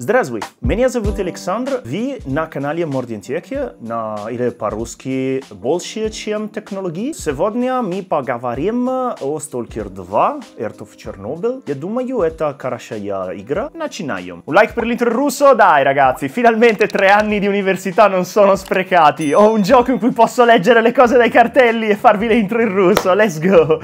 Здравствуй, меня зовут Александр, вы на канале Мординтеке, на или по-русски больше, чем технологии. Сегодня мы поговорим о Stalker 2, Earth of Chernobyl. Я думаю, это хорошая игра. Начинаем. Un like per l'intro russo? Dai ragazzi, finalmente tre anni di università non sono sprecati. Ho un gioco in cui posso leggere le cose dai cartelli e farvi le intro in russo, let's go!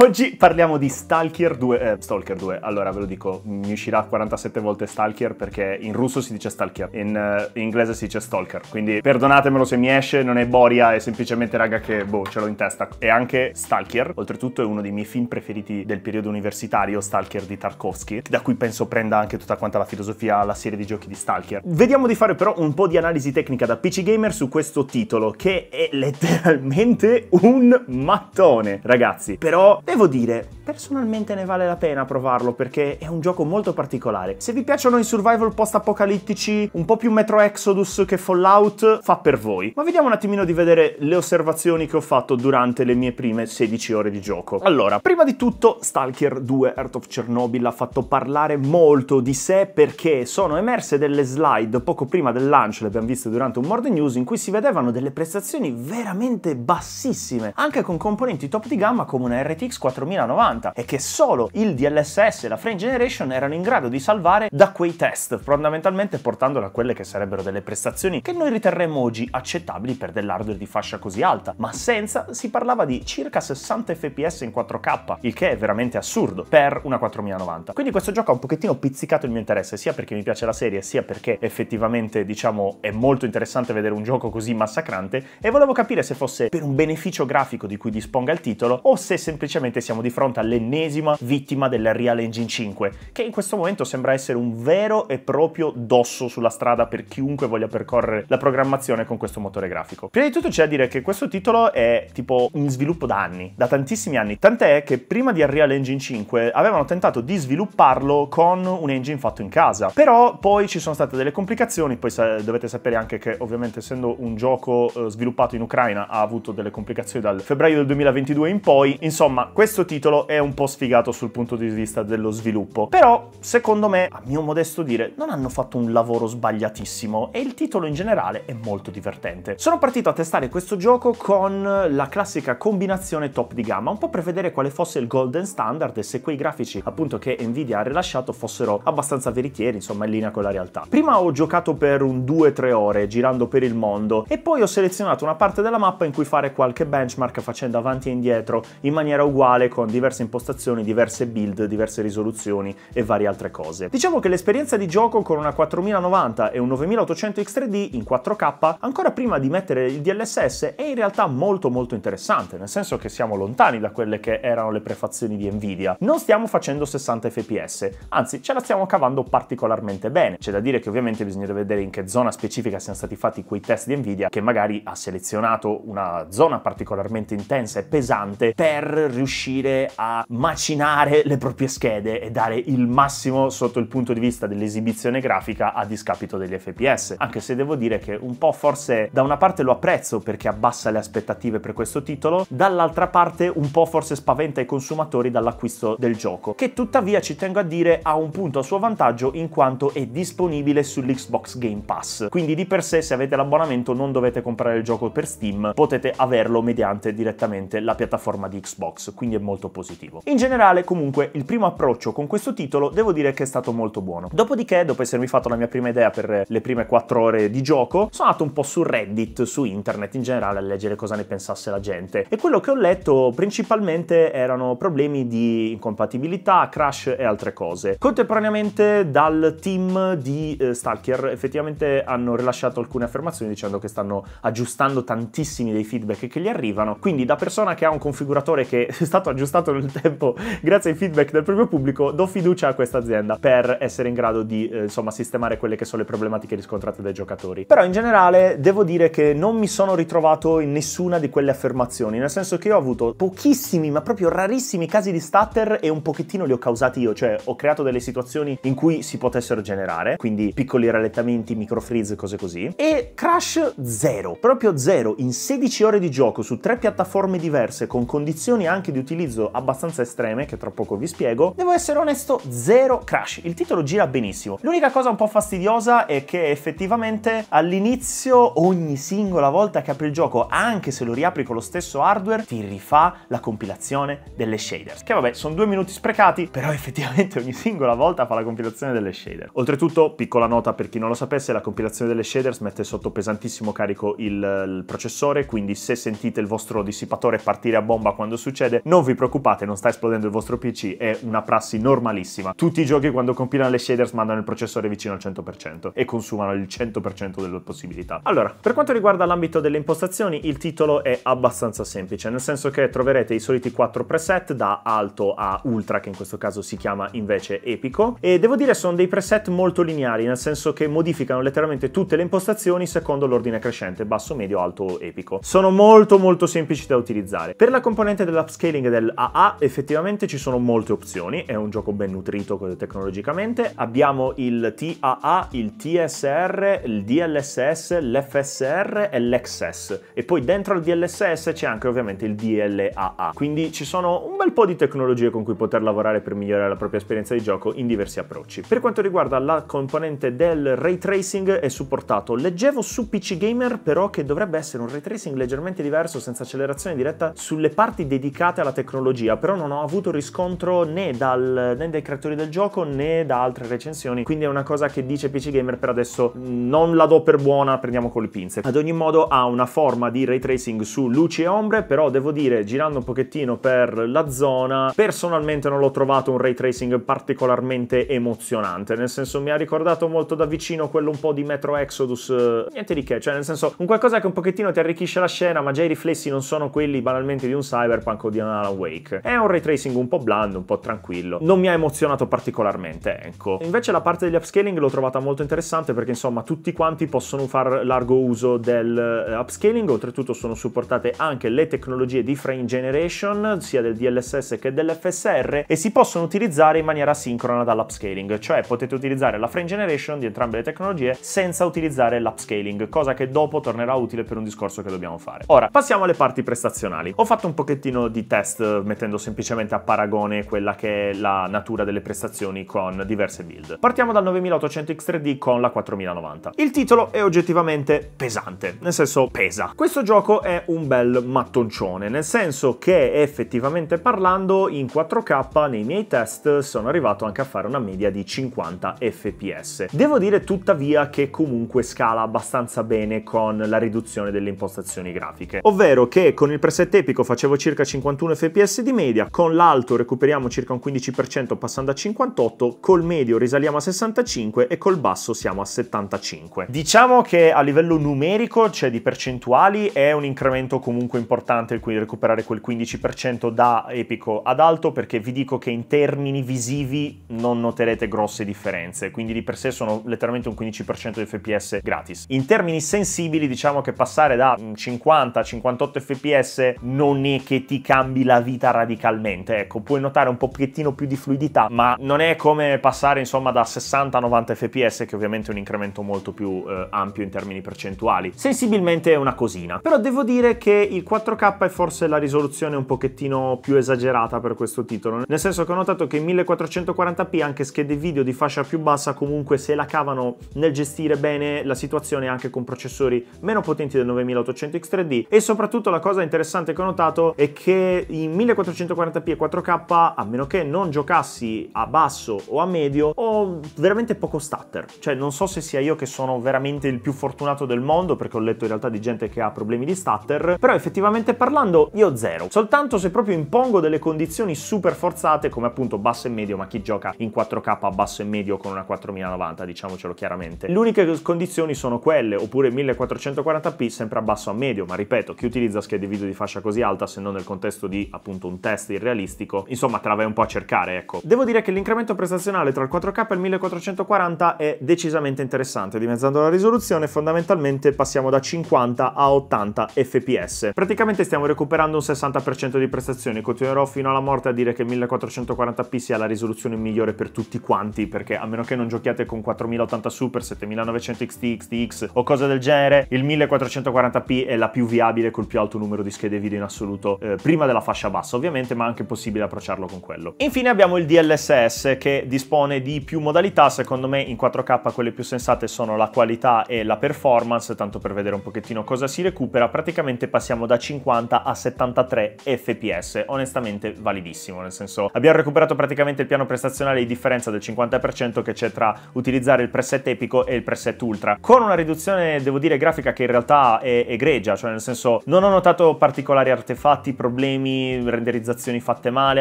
Oggi parliamo di Stalker 2, eh, Stalker 2, allora ve lo dico, mi uscirà 47 volte Stalker perché perché in russo si dice stalker, in, uh, in inglese si dice stalker, quindi perdonatemelo se mi esce, non è Boria, è semplicemente raga che boh, ce l'ho in testa. E anche Stalker, oltretutto è uno dei miei film preferiti del periodo universitario, Stalker di Tarkovsky, da cui penso prenda anche tutta quanta la filosofia, la serie di giochi di Stalker. Vediamo di fare però un po' di analisi tecnica da PC Gamer su questo titolo, che è letteralmente un mattone, ragazzi. Però devo dire, personalmente ne vale la pena provarlo perché è un gioco molto particolare. Se vi piacciono i survival horror post-apocalittici, un po' più Metro Exodus che Fallout, fa per voi. Ma vediamo un attimino di vedere le osservazioni che ho fatto durante le mie prime 16 ore di gioco. Allora, prima di tutto, Stalker 2 Earth of Chernobyl ha fatto parlare molto di sé perché sono emerse delle slide poco prima del lancio, le abbiamo viste durante un Morning News, in cui si vedevano delle prestazioni veramente bassissime, anche con componenti top di gamma come una RTX 4090, e che solo il DLSS e la frame generation erano in grado di salvare da quei test fondamentalmente portandolo a quelle che sarebbero delle prestazioni che noi riterremmo oggi accettabili per dell'hardware di fascia così alta, ma senza si parlava di circa 60 fps in 4K, il che è veramente assurdo per una 4090. Quindi questo gioco ha un pochettino pizzicato il mio interesse, sia perché mi piace la serie, sia perché effettivamente diciamo è molto interessante vedere un gioco così massacrante e volevo capire se fosse per un beneficio grafico di cui disponga il titolo o se semplicemente siamo di fronte all'ennesima vittima del Real Engine 5, che in questo momento sembra essere un vero e proprio dosso sulla strada per chiunque voglia percorrere la programmazione con questo motore grafico. Prima di tutto c'è da dire che questo titolo è tipo in sviluppo da anni, da tantissimi anni, tant'è che prima di Unreal Engine 5 avevano tentato di svilupparlo con un engine fatto in casa, però poi ci sono state delle complicazioni, poi sa dovete sapere anche che ovviamente essendo un gioco eh, sviluppato in Ucraina ha avuto delle complicazioni dal febbraio del 2022 in poi, insomma questo titolo è un po' sfigato sul punto di vista dello sviluppo, però secondo me, a mio modesto dire, non hanno fatto un lavoro sbagliatissimo e il titolo in generale è molto divertente. Sono partito a testare questo gioco con la classica combinazione top di gamma, un po' per vedere quale fosse il golden standard e se quei grafici appunto che Nvidia ha rilasciato fossero abbastanza veritieri, insomma in linea con la realtà. Prima ho giocato per un 2-3 ore girando per il mondo e poi ho selezionato una parte della mappa in cui fare qualche benchmark facendo avanti e indietro in maniera uguale con diverse impostazioni, diverse build, diverse risoluzioni e varie altre cose. Diciamo che l'esperienza di gioco gioco con una 4090 e un 9800 X3D in 4K ancora prima di mettere il DLSS è in realtà molto molto interessante, nel senso che siamo lontani da quelle che erano le prefazioni di Nvidia. Non stiamo facendo 60 fps, anzi ce la stiamo cavando particolarmente bene. C'è da dire che ovviamente bisogna vedere in che zona specifica siano stati fatti quei test di Nvidia che magari ha selezionato una zona particolarmente intensa e pesante per riuscire a macinare le proprie schede e dare il massimo sotto il punto di vista dell'esibizione ambizione grafica a discapito degli FPS, anche se devo dire che un po' forse da una parte lo apprezzo perché abbassa le aspettative per questo titolo, dall'altra parte un po' forse spaventa i consumatori dall'acquisto del gioco, che tuttavia ci tengo a dire ha un punto a suo vantaggio in quanto è disponibile sull'Xbox Game Pass, quindi di per sé se avete l'abbonamento non dovete comprare il gioco per Steam, potete averlo mediante direttamente la piattaforma di Xbox, quindi è molto positivo. In generale comunque il primo approccio con questo titolo devo dire che è stato molto buono. Dopodiché dopo essermi fatto la mia prima idea per le prime 4 ore di gioco, sono andato un po' su Reddit, su internet in generale, a leggere cosa ne pensasse la gente. E quello che ho letto principalmente erano problemi di incompatibilità, crash e altre cose. Contemporaneamente dal team di eh, Stalker effettivamente hanno rilasciato alcune affermazioni dicendo che stanno aggiustando tantissimi dei feedback che gli arrivano, quindi da persona che ha un configuratore che è stato aggiustato nel tempo grazie ai feedback del proprio pubblico, do fiducia a questa azienda per essere in grado di eh, insomma, sistemare quelle che sono le problematiche riscontrate dai giocatori. Però in generale devo dire che non mi sono ritrovato in nessuna di quelle affermazioni, nel senso che io ho avuto pochissimi, ma proprio rarissimi casi di stutter e un pochettino li ho causati io, cioè ho creato delle situazioni in cui si potessero generare, quindi piccoli rallentamenti, micro freeze, cose così, e crash zero, proprio zero, in 16 ore di gioco su tre piattaforme diverse con condizioni anche di utilizzo abbastanza estreme che tra poco vi spiego, devo essere onesto, zero crash. Il titolo gira benissimo. L'unica cosa un po' fastidiosa è che effettivamente all'inizio ogni singola volta che apri il gioco, anche se lo riapri con lo stesso hardware, ti rifà la compilazione delle shaders. Che vabbè, sono due minuti sprecati, però effettivamente ogni singola volta fa la compilazione delle shader. Oltretutto, piccola nota per chi non lo sapesse, la compilazione delle shaders mette sotto pesantissimo carico il, il processore, quindi se sentite il vostro dissipatore partire a bomba quando succede, non vi preoccupate, non sta esplodendo il vostro PC, è una prassi normalissima. Tutti i giochi quando compilano le shaders mandano il il processore vicino al 100% e consumano il 100% delle possibilità. Allora, per quanto riguarda l'ambito delle impostazioni, il titolo è abbastanza semplice, nel senso che troverete i soliti 4 preset da alto a ultra, che in questo caso si chiama invece epico, e devo dire sono dei preset molto lineari, nel senso che modificano letteralmente tutte le impostazioni secondo l'ordine crescente, basso, medio, alto, epico. Sono molto molto semplici da utilizzare. Per la componente dell'upscaling dell'AA effettivamente ci sono molte opzioni, è un gioco ben nutrito tecnologicamente, abbiamo il TAA, il TSR, il DLSS, l'FSR e l'XS. E poi dentro al DLSS c'è anche ovviamente il DLAA. Quindi ci sono un bel po' di tecnologie con cui poter lavorare per migliorare la propria esperienza di gioco in diversi approcci. Per quanto riguarda la componente del ray tracing è supportato. Leggevo su PC Gamer però che dovrebbe essere un ray tracing leggermente diverso senza accelerazione diretta sulle parti dedicate alla tecnologia, però non ho avuto riscontro né, dal, né dai creatori del gioco né da altre recensioni anni, mm. quindi è una cosa che dice PC Gamer per adesso non la do per buona, prendiamo con le pinze. Ad ogni modo ha una forma di ray tracing su luci e ombre, però devo dire, girando un pochettino per la zona, personalmente non l'ho trovato un ray tracing particolarmente emozionante, nel senso mi ha ricordato molto da vicino quello un po' di Metro Exodus, eh, niente di che, cioè nel senso un qualcosa che un pochettino ti arricchisce la scena, ma già i riflessi non sono quelli banalmente di un cyberpunk o di un Alan Wake. È un ray tracing un po' blando, un po' tranquillo, non mi ha emozionato particolarmente, ecco. Invece la parte parte degli upscaling l'ho trovata molto interessante perché insomma tutti quanti possono fare largo uso dell'upscaling, eh, oltretutto sono supportate anche le tecnologie di frame generation, sia del DLSS che dell'FSR, e si possono utilizzare in maniera sincrona dall'upscaling, cioè potete utilizzare la frame generation di entrambe le tecnologie senza utilizzare l'upscaling, cosa che dopo tornerà utile per un discorso che dobbiamo fare. Ora, passiamo alle parti prestazionali. Ho fatto un pochettino di test eh, mettendo semplicemente a paragone quella che è la natura delle prestazioni con diverse build. Partiamo Partiamo dal 9800 X3D con la 4090. Il titolo è oggettivamente pesante, nel senso pesa. Questo gioco è un bel mattoncione, nel senso che effettivamente parlando in 4K nei miei test sono arrivato anche a fare una media di 50 fps. Devo dire tuttavia che comunque scala abbastanza bene con la riduzione delle impostazioni grafiche, ovvero che con il preset epico facevo circa 51 fps di media, con l'alto recuperiamo circa un 15% passando a 58, col medio risaliamo a 60 65 e col basso siamo a 75. Diciamo che a livello numerico, cioè di percentuali, è un incremento comunque importante quindi recuperare quel 15% da epico ad alto perché vi dico che in termini visivi non noterete grosse differenze, quindi di per sé sono letteralmente un 15% di fps gratis. In termini sensibili diciamo che passare da 50 a 58 fps non è che ti cambi la vita radicalmente, ecco, puoi notare un pochettino più di fluidità, ma non è come passare insomma da 60 60-90 fps che ovviamente è un incremento molto più eh, ampio in termini percentuali. Sensibilmente è una cosina, però devo dire che il 4K è forse la risoluzione un pochettino più esagerata per questo titolo, nel senso che ho notato che in 1440p anche schede video di fascia più bassa comunque se la cavano nel gestire bene la situazione anche con processori meno potenti del 9800 X3D e soprattutto la cosa interessante che ho notato è che in 1440p e 4K a meno che non giocassi a basso o a medio ho veramente poco stutter, cioè non so se sia io che sono veramente il più fortunato del mondo perché ho letto in realtà di gente che ha problemi di stutter, però effettivamente parlando io zero, soltanto se proprio impongo delle condizioni super forzate come appunto basso e medio, ma chi gioca in 4K a basso e medio con una 4090 diciamocelo chiaramente. Le uniche condizioni sono quelle, oppure 1440p sempre a basso a medio, ma ripeto, chi utilizza schede video di fascia così alta se non nel contesto di appunto un test irrealistico, insomma te la vai un po' a cercare, ecco. Devo dire che l'incremento prestazionale tra il 4K e il 1440p 1440 è decisamente interessante, dimezzando la risoluzione fondamentalmente passiamo da 50 a 80 fps. Praticamente stiamo recuperando un 60% di prestazioni, continuerò fino alla morte a dire che 1440p sia la risoluzione migliore per tutti quanti, perché a meno che non giochiate con 4080 Super, 7900 XT, XTX o cose del genere, il 1440p è la più viabile col più alto numero di schede video in assoluto, eh, prima della fascia bassa ovviamente, ma anche possibile approcciarlo con quello. Infine abbiamo il DLSS che dispone di più modalità modalità, secondo me in 4K quelle più sensate sono la qualità e la performance, tanto per vedere un pochettino cosa si recupera, praticamente passiamo da 50 a 73 fps, onestamente validissimo, nel senso abbiamo recuperato praticamente il piano prestazionale di differenza del 50% che c'è tra utilizzare il preset epico e il preset ultra, con una riduzione devo dire grafica che in realtà è egregia, cioè nel senso non ho notato particolari artefatti, problemi, renderizzazioni fatte male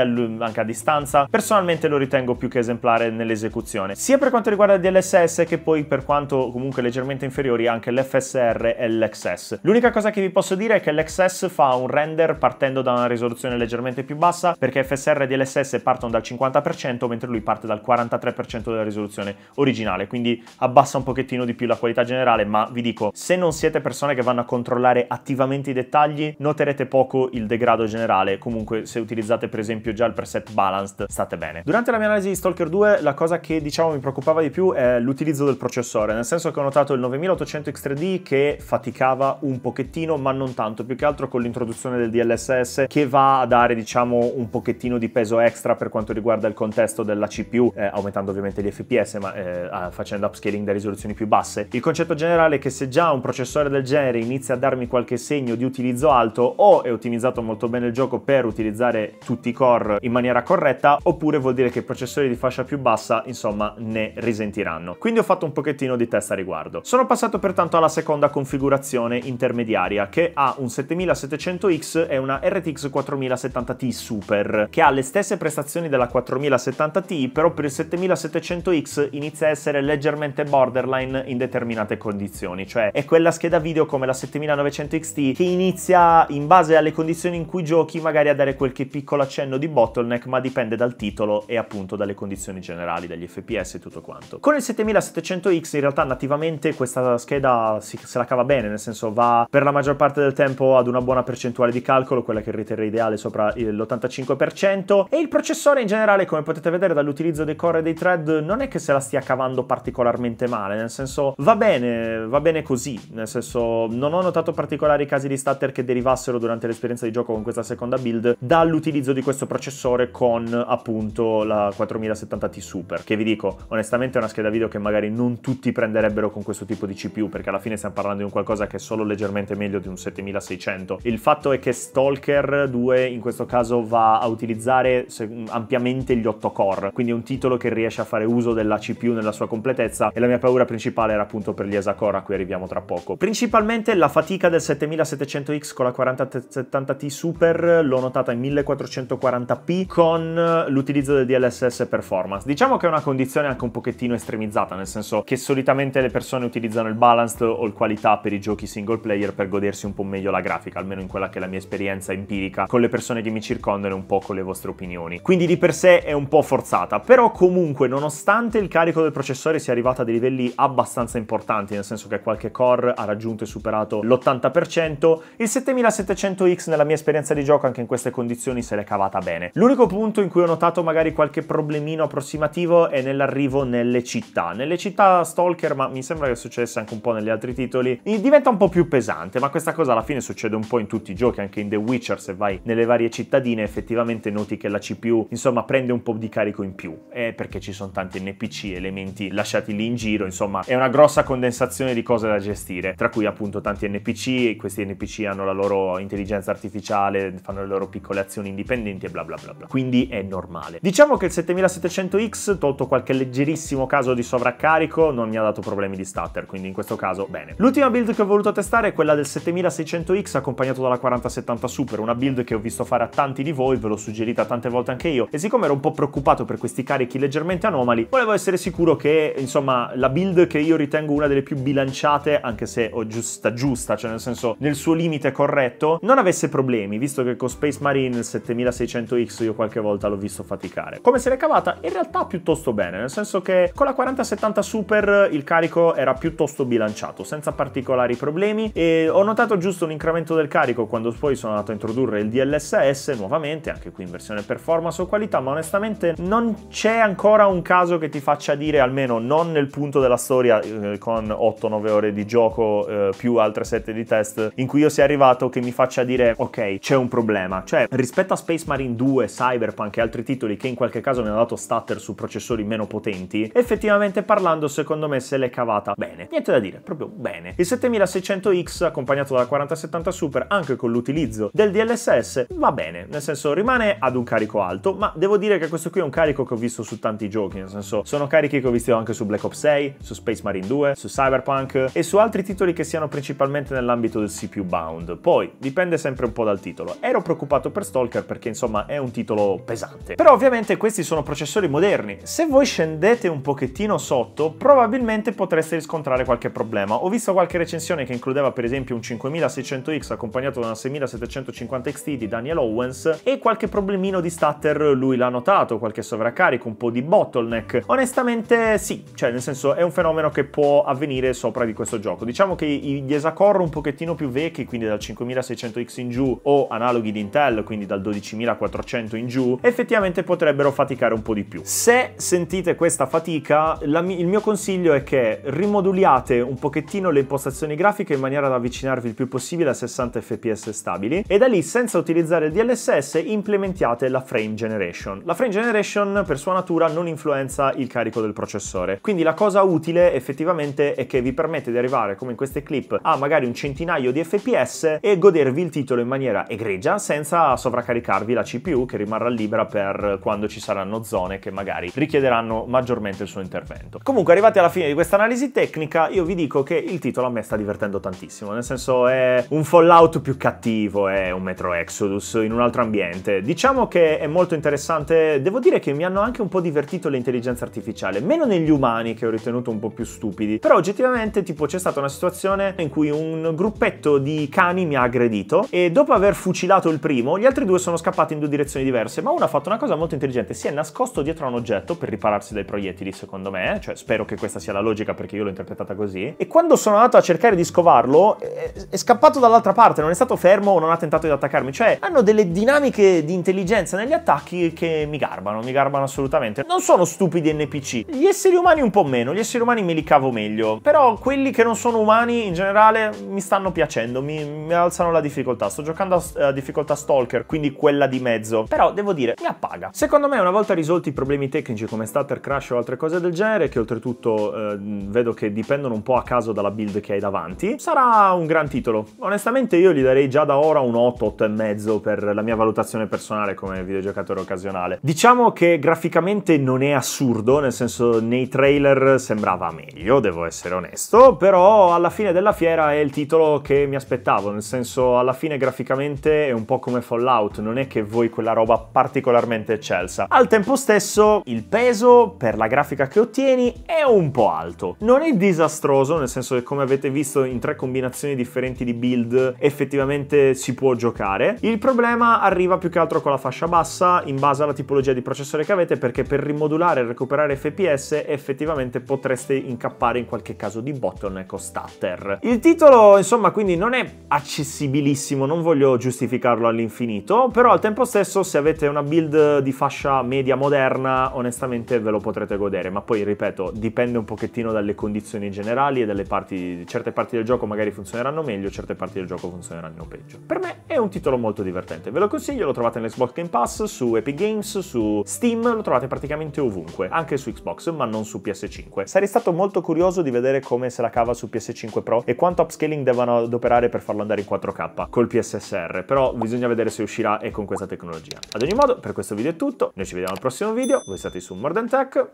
anche a distanza, personalmente lo ritengo più che esemplare nell'esecuzione settimane. Sia per quanto riguarda il DLSS che poi per quanto comunque leggermente inferiori anche l'FSR e l'XS. L'unica cosa che vi posso dire è che l'XS fa un render partendo da una risoluzione leggermente più bassa perché FSR e DLSS partono dal 50% mentre lui parte dal 43% della risoluzione originale, quindi abbassa un pochettino di più la qualità generale, ma vi dico, se non siete persone che vanno a controllare attivamente i dettagli, noterete poco il degrado generale, comunque se utilizzate per esempio già il preset balanced state bene. Durante la mia analisi di Stalker 2 la cosa che diciamo diciamo mi preoccupava di più è l'utilizzo del processore, nel senso che ho notato il 9800 X3D che faticava un pochettino, ma non tanto, più che altro con l'introduzione del DLSS che va a dare diciamo un pochettino di peso extra per quanto riguarda il contesto della CPU, eh, aumentando ovviamente gli FPS, ma eh, facendo upscaling da risoluzioni più basse. Il concetto generale è che se già un processore del genere inizia a darmi qualche segno di utilizzo alto, o è ottimizzato molto bene il gioco per utilizzare tutti i core in maniera corretta, oppure vuol dire che processori di fascia più bassa, insomma, ne risentiranno. Quindi ho fatto un pochettino di test a riguardo. Sono passato pertanto alla seconda configurazione intermediaria che ha un 7700X e una RTX 4070T Super che ha le stesse prestazioni della 4070T però per il 7700X inizia a essere leggermente borderline in determinate condizioni cioè è quella scheda video come la 7900 XT che inizia in base alle condizioni in cui giochi magari a dare qualche piccolo accenno di bottleneck ma dipende dal titolo e appunto dalle condizioni generali dagli FPS fps e tutto quanto. Con il 7700X in realtà nativamente questa scheda si, se la cava bene, nel senso va per la maggior parte del tempo ad una buona percentuale di calcolo, quella che riterrei ideale sopra l'85% e il processore in generale come potete vedere dall'utilizzo dei core e dei thread non è che se la stia cavando particolarmente male, nel senso va bene, va bene così, nel senso non ho notato particolari casi di stutter che derivassero durante l'esperienza di gioco con questa seconda build dall'utilizzo di questo processore con appunto la 4070 T Super, che vi dico onestamente è una scheda video che magari non tutti prenderebbero con questo tipo di CPU, perché alla fine stiamo parlando di un qualcosa che è solo leggermente meglio di un 7600. Il fatto è che Stalker 2 in questo caso va a utilizzare ampiamente gli 8 core, quindi è un titolo che riesce a fare uso della CPU nella sua completezza e la mia paura principale era appunto per gli esacore a cui arriviamo tra poco. Principalmente la fatica del 7700X con la 4070T Super l'ho notata in 1440p con eh, l'utilizzo del DLSS performance. Diciamo che è una condizione soluzione anche un pochettino estremizzata, nel senso che solitamente le persone utilizzano il balanced o il qualità per i giochi single player per godersi un po' meglio la grafica, almeno in quella che è la mia esperienza empirica con le persone che mi circondano e un po' con le vostre opinioni. Quindi di per sé è un po' forzata, però comunque nonostante il carico del processore sia arrivato a dei livelli abbastanza importanti, nel senso che qualche core ha raggiunto e superato l'80%, il 7700X nella mia esperienza di gioco anche in queste condizioni se l'è cavata bene. L'unico punto in cui ho notato magari qualche problemino approssimativo è nella l'arrivo nelle città. Nelle città Stalker, ma mi sembra che successe anche un po' negli altri titoli, diventa un po' più pesante, ma questa cosa alla fine succede un po' in tutti i giochi, anche in The Witcher, se vai nelle varie cittadine effettivamente noti che la CPU, insomma, prende un po' di carico in più, È perché ci sono tanti NPC, elementi lasciati lì in giro, insomma, è una grossa condensazione di cose da gestire, tra cui appunto tanti NPC, questi NPC hanno la loro intelligenza artificiale, fanno le loro piccole azioni indipendenti e bla bla bla bla. Quindi è normale. Diciamo che il 7700X, tolto qualche qualche leggerissimo caso di sovraccarico non mi ha dato problemi di stutter, quindi in questo caso bene. L'ultima build che ho voluto testare è quella del 7600X accompagnato dalla 4070 Super, una build che ho visto fare a tanti di voi, ve l'ho suggerita tante volte anche io, e siccome ero un po' preoccupato per questi carichi leggermente anomali, volevo essere sicuro che, insomma, la build che io ritengo una delle più bilanciate, anche se ho oh, giusta giusta, cioè nel senso nel suo limite corretto, non avesse problemi, visto che con Space Marine il 7600X io qualche volta l'ho visto faticare. Come se l'è cavata? In realtà piuttosto bene, nel senso che con la 4070 Super il carico era piuttosto bilanciato, senza particolari problemi e ho notato giusto un incremento del carico quando poi sono andato a introdurre il DLSS nuovamente, anche qui in versione performance o qualità, ma onestamente non c'è ancora un caso che ti faccia dire, almeno non nel punto della storia eh, con 8-9 ore di gioco eh, più altre 7 di test, in cui io sia arrivato che mi faccia dire ok c'è un problema, cioè rispetto a Space Marine 2, Cyberpunk e altri titoli che in qualche caso mi hanno dato stutter su processori meno potenti, effettivamente parlando secondo me se l'è cavata bene. Niente da dire, proprio bene. Il 7600X accompagnato dalla 4070 Super anche con l'utilizzo del DLSS va bene, nel senso rimane ad un carico alto, ma devo dire che questo qui è un carico che ho visto su tanti giochi, nel senso sono carichi che ho visto anche su Black Ops 6, su Space Marine 2, su Cyberpunk e su altri titoli che siano principalmente nell'ambito del CPU bound. Poi dipende sempre un po' dal titolo. Ero preoccupato per Stalker perché insomma è un titolo pesante. Però ovviamente questi sono processori moderni. Se voi scendete un pochettino sotto, probabilmente potreste riscontrare qualche problema. Ho visto qualche recensione che includeva per esempio un 5600X accompagnato da una 6750 XT di Daniel Owens e qualche problemino di stutter lui l'ha notato, qualche sovraccarico, un po' di bottleneck. Onestamente sì, cioè nel senso è un fenomeno che può avvenire sopra di questo gioco. Diciamo che gli esacorro un pochettino più vecchi, quindi dal 5600X in giù o analoghi di Intel, quindi dal 12400 in giù, effettivamente potrebbero faticare un po' di più. Se sentite sentite questa fatica, la, il mio consiglio è che rimoduliate un pochettino le impostazioni grafiche in maniera da avvicinarvi il più possibile a 60 fps stabili e da lì, senza utilizzare il DLSS, implementiate la frame generation. La frame generation, per sua natura, non influenza il carico del processore. Quindi la cosa utile, effettivamente, è che vi permette di arrivare, come in queste clip, a magari un centinaio di fps e godervi il titolo in maniera egregia senza sovraccaricarvi la CPU che rimarrà libera per quando ci saranno zone che magari richiederanno maggiormente il suo intervento. Comunque arrivati alla fine di questa analisi tecnica io vi dico che il titolo a me sta divertendo tantissimo, nel senso è un Fallout più cattivo, è un Metro Exodus in un altro ambiente. Diciamo che è molto interessante, devo dire che mi hanno anche un po' divertito le intelligenze artificiali, meno negli umani che ho ritenuto un po' più stupidi, però oggettivamente tipo c'è stata una situazione in cui un gruppetto di cani mi ha aggredito e dopo aver fucilato il primo gli altri due sono scappati in due direzioni diverse, ma uno ha fatto una cosa molto intelligente, si è nascosto dietro a un oggetto per ripararsi lanciarsi dai proiettili, secondo me, cioè spero che questa sia la logica perché io l'ho interpretata così. E quando sono andato a cercare di scovarlo, è, scappato dall'altra parte, non è stato fermo o non ha tentato di attaccarmi. Cioè, hanno delle dinamiche di intelligenza negli attacchi che mi garbano, mi garbano assolutamente. Non sono stupidi NPC. Gli esseri umani un po' meno, gli esseri umani me li cavo meglio. Però quelli che non sono umani in generale mi stanno piacendo, mi, mi alzano la difficoltà. Sto giocando a, a difficoltà stalker, quindi quella di mezzo. Però devo dire, mi appaga. Secondo me una volta risolti i problemi tecnici come Stutter crash o altre cose del genere, che oltretutto eh, vedo che dipendono un po' a caso dalla build che hai davanti, sarà un gran titolo. Onestamente io gli darei già da ora un 8, 8,5 per la mia valutazione personale come videogiocatore occasionale. Diciamo che graficamente non è assurdo, nel senso nei trailer sembrava meglio, devo essere onesto, però alla fine della fiera è il titolo che mi aspettavo, nel senso alla fine graficamente è un po' come Fallout, non è che vuoi quella roba particolarmente eccelsa. Al tempo stesso il peso per la grafica che ottieni è un po' alto. Non è disastroso, nel senso che come avete visto in tre combinazioni differenti di build effettivamente si può giocare. Il problema arriva più che altro con la fascia bassa in base alla tipologia di processore che avete perché per rimodulare e recuperare FPS effettivamente potreste incappare in qualche caso di bottleneck o stutter. Il titolo insomma quindi non è accessibilissimo, non voglio giustificarlo all'infinito, però al tempo stesso se avete una build di fascia media moderna onestamente ve ve lo potrete godere, ma poi ripeto, dipende un pochettino dalle condizioni generali e dalle parti, certe parti del gioco magari funzioneranno meglio, certe parti del gioco funzioneranno peggio. Per me è un titolo molto divertente, ve lo consiglio, lo trovate nell'Xbox Game Pass, su Epic Games, su Steam, lo trovate praticamente ovunque, anche su Xbox, ma non su PS5. Sarei stato molto curioso di vedere come se la cava su PS5 Pro e quanto upscaling devono adoperare per farlo andare in 4K col PSSR, però bisogna vedere se uscirà e con questa tecnologia. Ad ogni modo, per questo video è tutto, noi ci vediamo al prossimo video, voi state su More Than так,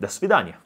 до свидания.